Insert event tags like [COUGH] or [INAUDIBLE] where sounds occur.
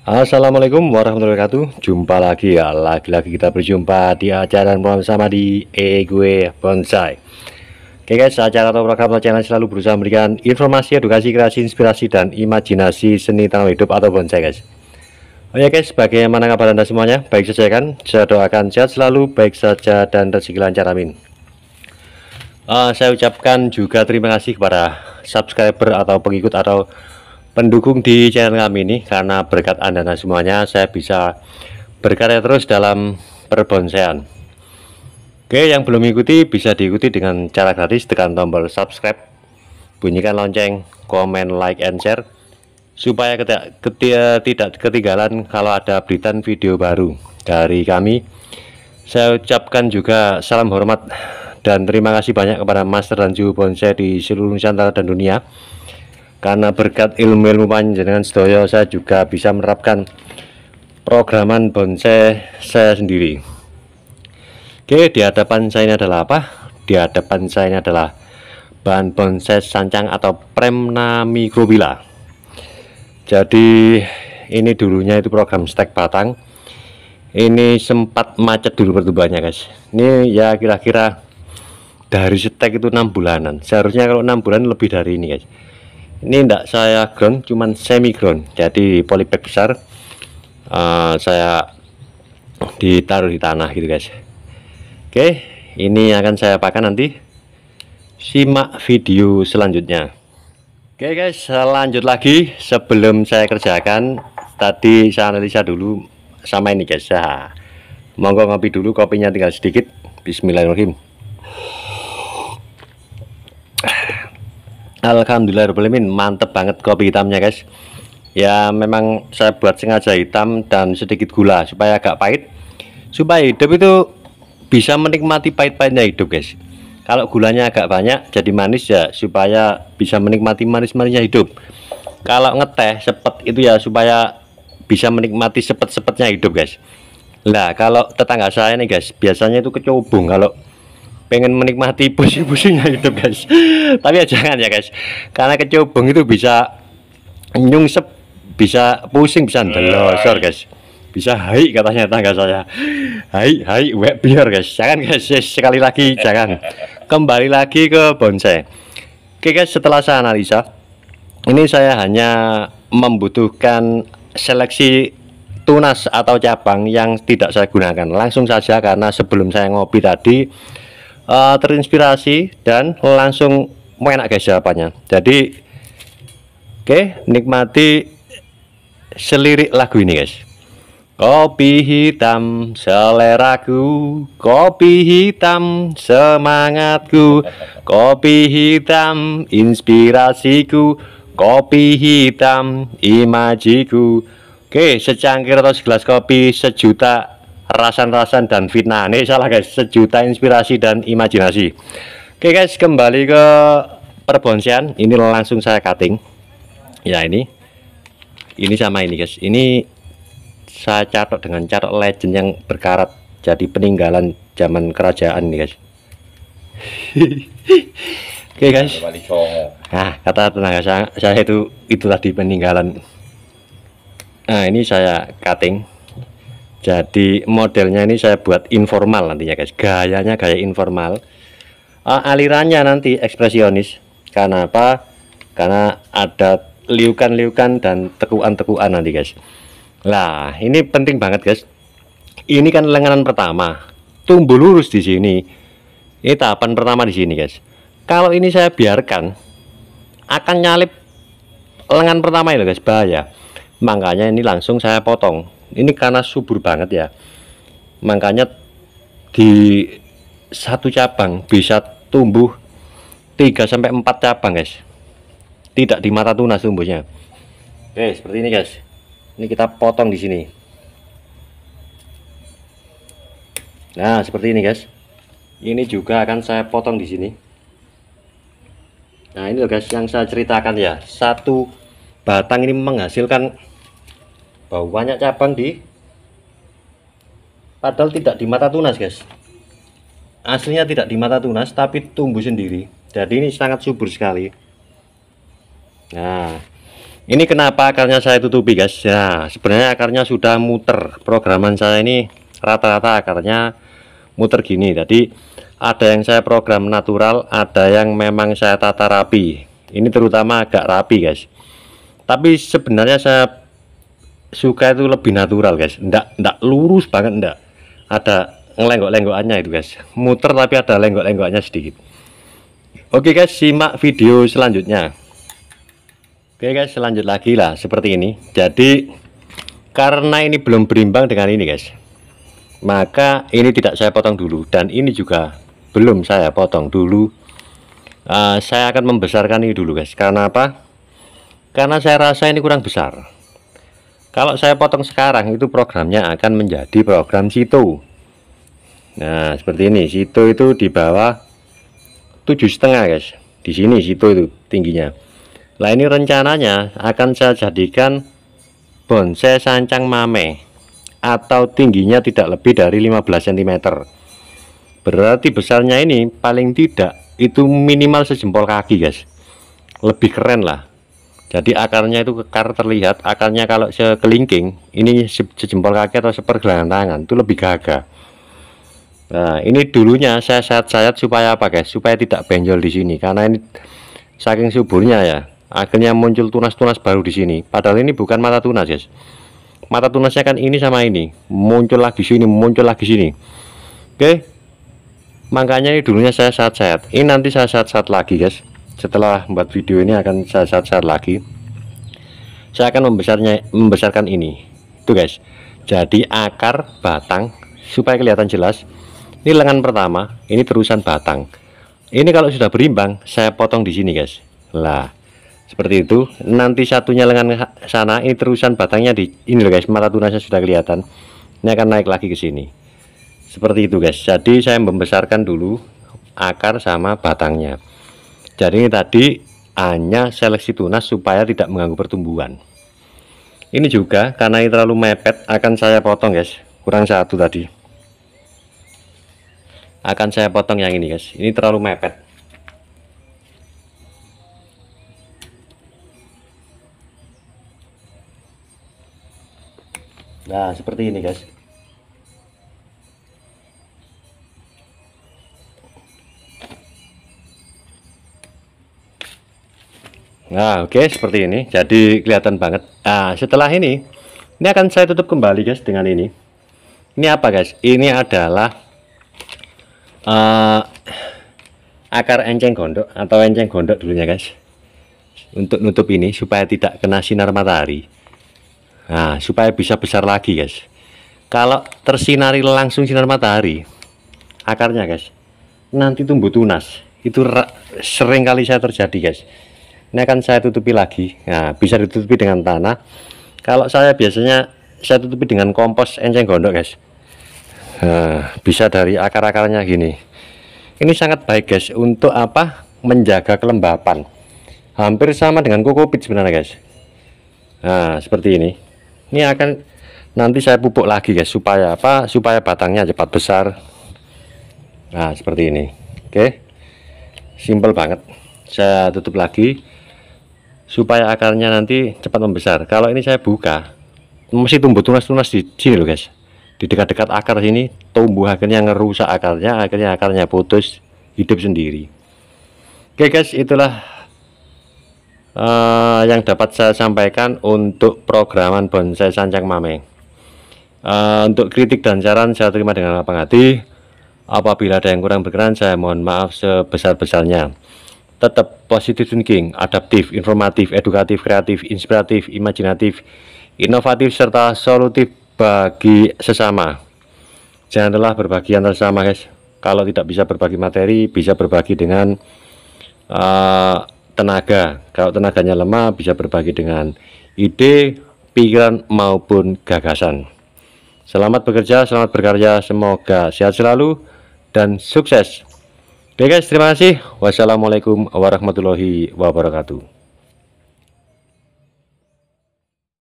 Assalamualaikum warahmatullahi wabarakatuh Jumpa lagi ya Lagi-lagi kita berjumpa di acara dan program sama di Egue Bonsai Oke guys, acara atau program channel selalu berusaha memberikan informasi, edukasi, kreasi, inspirasi, dan imajinasi seni tanam hidup atau bonsai guys Oke oh ya, guys, bagaimana kabar anda semuanya? Baik saja kan? Saya doakan sehat selalu, baik saja dan rezeki lancar amin uh, Saya ucapkan juga terima kasih kepada subscriber atau pengikut atau pendukung di channel kami ini karena berkat anda semuanya saya bisa berkarya terus dalam perbonsaian oke yang belum ikuti bisa diikuti dengan cara gratis tekan tombol subscribe bunyikan lonceng komen like and share supaya ketika ketidak, tidak ketinggalan kalau ada berita video baru dari kami saya ucapkan juga salam hormat dan terima kasih banyak kepada Master dan Bonsai di seluruh Nusantara dan dunia karena berkat ilmu-ilmu panjenengan sedoyo saya juga bisa menerapkan programan bonsai saya sendiri oke di hadapan saya ini adalah apa di hadapan saya ini adalah bahan bonsai sancang atau premna mikrobila jadi ini dulunya itu program stek batang ini sempat macet dulu pertumbuhannya guys ini ya kira-kira dari stek itu enam bulanan seharusnya kalau enam bulan lebih dari ini guys ini tidak saya ground cuman semi ground jadi polybag besar uh, saya ditaruh di tanah gitu guys oke ini akan saya pakai nanti simak video selanjutnya oke guys Selanjut lagi sebelum saya kerjakan tadi saya analisa dulu sama ini guys saya monggo ngopi dulu kopinya tinggal sedikit bismillahirrahmanirrahim Alhamdulillah Rubelimin mantep banget kopi hitamnya guys ya memang saya buat sengaja hitam dan sedikit gula supaya agak pahit supaya hidup itu bisa menikmati pahit-pahitnya hidup guys kalau gulanya agak banyak jadi manis ya supaya bisa menikmati manis-manisnya hidup kalau ngeteh sepet itu ya supaya bisa menikmati sepet-sepetnya hidup guys lah kalau tetangga saya nih guys biasanya itu kecubung kalau pengen menikmati pusing-pusingnya hidup guys [LAUGHS] tapi ya jangan ya guys karena kecubung itu bisa nyungsep bisa pusing bisa delosor iya. guys bisa hai katanya tangga saya hai hai web biar guys jangan guys sekali lagi [LAUGHS] jangan kembali lagi ke bonsai oke guys setelah saya analisa ini saya hanya membutuhkan seleksi tunas atau cabang yang tidak saya gunakan langsung saja karena sebelum saya ngopi tadi uh, terinspirasi dan langsung enak guys jawabannya jadi oke okay, nikmati selirik lagu ini guys Kopi hitam seleraku, kopi hitam semangatku, kopi hitam inspirasiku, kopi hitam imajiku. Oke, secangkir atau segelas kopi sejuta rasan-rasan dan fitnah ini salah guys sejuta inspirasi dan imajinasi oke guys kembali ke perbonsian ini langsung saya cutting ya ini ini sama ini guys ini saya catok dengan catok legend yang berkarat jadi peninggalan zaman kerajaan nih guys [LAUGHS] oke okay, guys nah kata tenaga saya, saya itu itu tadi peninggalan nah ini saya cutting jadi modelnya ini saya buat informal nantinya guys gayanya gaya informal uh, alirannya nanti ekspresionis karena apa karena ada liukan-liukan dan tekuan-tekuan nanti guys lah ini penting banget guys ini kan lengan pertama tumbuh lurus di sini ini tahapan pertama di sini guys kalau ini saya biarkan akan nyalip lengan pertama ini guys bahaya makanya ini langsung saya potong ini karena subur banget ya makanya di satu cabang bisa tumbuh 3 sampai 4 cabang guys tidak di mata tunas tumbuhnya oke seperti ini guys ini kita potong di sini nah seperti ini guys ini juga akan saya potong di sini nah ini loh guys yang saya ceritakan ya satu batang ini menghasilkan Bau banyak cabang di padahal tidak di mata tunas guys aslinya tidak di mata tunas tapi tumbuh sendiri jadi ini sangat subur sekali nah ini kenapa akarnya saya tutupi guys ya nah, sebenarnya akarnya sudah muter programan saya ini rata-rata akarnya muter gini jadi ada yang saya program natural ada yang memang saya tata rapi ini terutama agak rapi guys tapi sebenarnya saya suka itu lebih natural guys ndak ndak lurus banget ndak ada lenggok-lenggokannya itu guys muter tapi ada lenggok-lenggoknya sedikit oke guys simak video selanjutnya oke guys selanjut lagi lah seperti ini jadi karena ini belum berimbang dengan ini guys maka ini tidak saya potong dulu dan ini juga belum saya potong dulu uh, saya akan membesarkan ini dulu guys karena apa karena saya rasa ini kurang besar kalau saya potong sekarang itu programnya akan menjadi program situ nah seperti ini situ itu di bawah tujuh setengah guys di sini situ itu tingginya nah ini rencananya akan saya jadikan bonsai sancang mame atau tingginya tidak lebih dari 15 cm berarti besarnya ini paling tidak itu minimal sejempol kaki guys lebih keren lah jadi akarnya itu kekar terlihat akarnya kalau sekelingking ini se sejempol kaki atau sepergelangan tangan itu lebih gagah nah ini dulunya saya sayat-sayat supaya apa guys supaya tidak benjol di sini karena ini saking suburnya ya akhirnya muncul tunas-tunas baru di sini padahal ini bukan mata tunas guys mata tunasnya kan ini sama ini muncul lagi sini muncul lagi sini oke makanya ini dulunya saya sayat-sayat ini nanti saya sayat-sayat lagi guys setelah membuat video ini akan saya share lagi saya akan membesarnya membesarkan ini itu guys jadi akar batang supaya kelihatan jelas ini lengan pertama ini terusan batang ini kalau sudah berimbang saya potong di sini guys lah seperti itu nanti satunya lengan sana ini terusan batangnya di ini loh guys mata tunasnya sudah kelihatan ini akan naik lagi ke sini seperti itu guys jadi saya membesarkan dulu akar sama batangnya jadi ini tadi hanya seleksi tunas supaya tidak mengganggu pertumbuhan. Ini juga karena ini terlalu mepet akan saya potong guys, kurang satu tadi. Akan saya potong yang ini guys, ini terlalu mepet. Nah, seperti ini guys. Nah, oke okay, seperti ini. Jadi kelihatan banget. Nah, setelah ini, ini akan saya tutup kembali, guys, dengan ini. Ini apa, guys? Ini adalah uh, akar enceng gondok atau enceng gondok dulunya, guys. Untuk nutup ini supaya tidak kena sinar matahari. Nah, supaya bisa besar lagi, guys. Kalau tersinari langsung sinar matahari, akarnya, guys, nanti tumbuh tunas. Itu sering kali saya terjadi, guys ini akan saya tutupi lagi nah bisa ditutupi dengan tanah kalau saya biasanya saya tutupi dengan kompos enceng gondok guys nah, bisa dari akar-akarnya gini ini sangat baik guys untuk apa menjaga kelembapan hampir sama dengan kokopit sebenarnya guys nah seperti ini ini akan nanti saya pupuk lagi guys supaya apa supaya batangnya cepat besar nah seperti ini oke okay. simple banget saya tutup lagi supaya akarnya nanti cepat membesar kalau ini saya buka mesti tumbuh tunas-tunas di sini loh guys di dekat-dekat akar sini tumbuh akhirnya ngerusak akarnya akhirnya akarnya putus hidup sendiri oke guys itulah uh, yang dapat saya sampaikan untuk programan bonsai sancang mame uh, eh, untuk kritik dan saran saya terima dengan lapang hati apabila ada yang kurang berkenan saya mohon maaf sebesar-besarnya tetap positive thinking, adaptif, informatif, edukatif, kreatif, inspiratif, imajinatif, inovatif, serta solutif bagi sesama. Janganlah telah berbagi antar sesama guys. Kalau tidak bisa berbagi materi, bisa berbagi dengan uh, tenaga. Kalau tenaganya lemah, bisa berbagi dengan ide, pikiran, maupun gagasan. Selamat bekerja, selamat berkarya, semoga sehat selalu dan sukses. Oke guys, terima kasih. Wassalamualaikum warahmatullahi wabarakatuh.